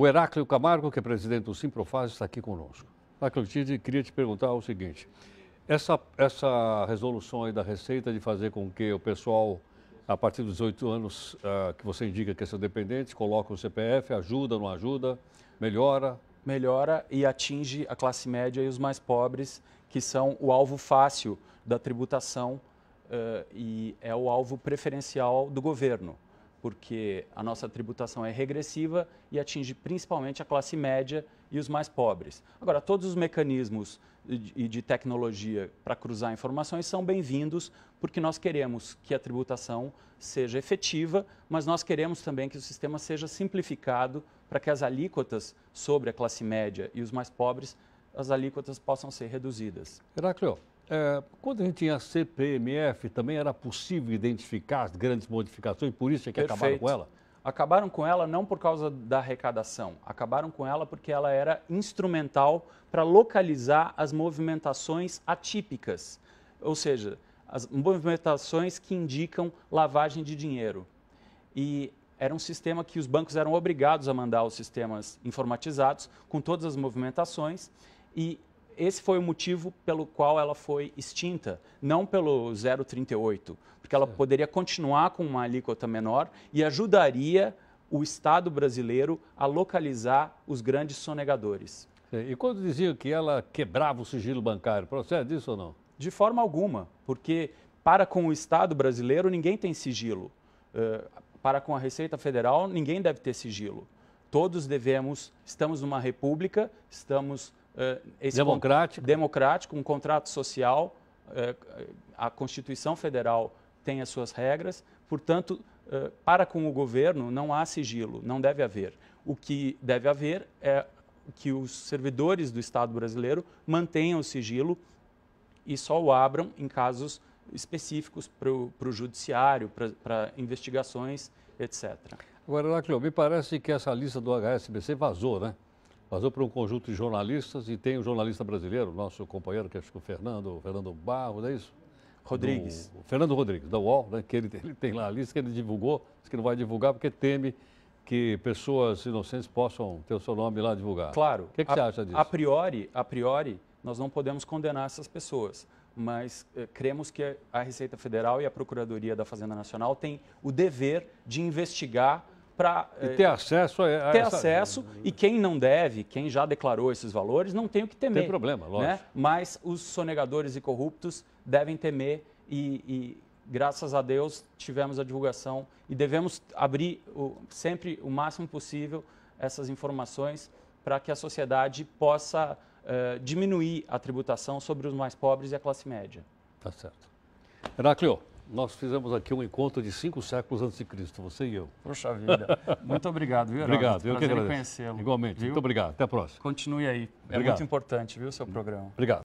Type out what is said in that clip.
O Heráclio Camargo, que é presidente do Simprofaz, está aqui conosco. Heráclio Tide, queria te perguntar o seguinte. Essa, essa resolução aí da Receita de fazer com que o pessoal, a partir dos 18 anos, uh, que você indica que é são dependentes, coloca o CPF, ajuda, não ajuda, melhora? Melhora e atinge a classe média e os mais pobres, que são o alvo fácil da tributação uh, e é o alvo preferencial do governo porque a nossa tributação é regressiva e atinge principalmente a classe média e os mais pobres. Agora, todos os mecanismos e de tecnologia para cruzar informações são bem-vindos, porque nós queremos que a tributação seja efetiva, mas nós queremos também que o sistema seja simplificado para que as alíquotas sobre a classe média e os mais pobres, as alíquotas possam ser reduzidas. Heráclio, é, quando a gente tinha a CPMF, também era possível identificar as grandes modificações, por isso é que Perfeito. acabaram com ela? Acabaram com ela não por causa da arrecadação, acabaram com ela porque ela era instrumental para localizar as movimentações atípicas, ou seja, as movimentações que indicam lavagem de dinheiro. E era um sistema que os bancos eram obrigados a mandar os sistemas informatizados com todas as movimentações e esse foi o motivo pelo qual ela foi extinta, não pelo 038, porque ela certo. poderia continuar com uma alíquota menor e ajudaria o Estado brasileiro a localizar os grandes sonegadores. E quando diziam que ela quebrava o sigilo bancário, procede isso ou não? De forma alguma, porque para com o Estado brasileiro ninguém tem sigilo. Eh, para com a Receita Federal ninguém deve ter sigilo. Todos devemos, estamos numa república, estamos eh, democrático. democrático, um contrato social. Eh, a Constituição Federal tem as suas regras, portanto, eh, para com o governo não há sigilo, não deve haver. O que deve haver é que os servidores do Estado brasileiro mantenham o sigilo e só o abram em casos específicos para o judiciário, para investigações, etc. Agora, Heraclio, me parece que essa lista do HSBC vazou, né? passou por um conjunto de jornalistas e tem um jornalista brasileiro, nosso companheiro, que acho é que o Fernando, Fernando Barros, é isso? Rodrigues. Do, Fernando Rodrigues, da UOL, né, que ele, ele tem lá a lista que ele divulgou, disse que não vai divulgar porque teme que pessoas inocentes possam ter o seu nome lá divulgado. Claro. O que, é que a, você acha disso? A priori, a priori, nós não podemos condenar essas pessoas, mas eh, cremos que a Receita Federal e a Procuradoria da Fazenda Nacional têm o dever de investigar para. E ter eh, acesso a, a Ter essa... acesso, e quem não deve, quem já declarou esses valores, não tem o que temer. Tem problema, né? lógico. Né? Mas os sonegadores e corruptos devem temer e, e graças a Deus, tivemos a divulgação e devemos abrir o, sempre o máximo possível essas informações para que a sociedade possa uh, diminuir a tributação sobre os mais pobres e a classe média. Tá certo. Heraclio, nós fizemos aqui um encontro de cinco séculos antes de Cristo, você e eu. Puxa vida. Muito obrigado, viu, Obrigado, eu Prazer conhecê-lo. Igualmente, viu? muito obrigado. Até a próxima. Continue aí. É muito importante, viu, seu hum. programa. Obrigado.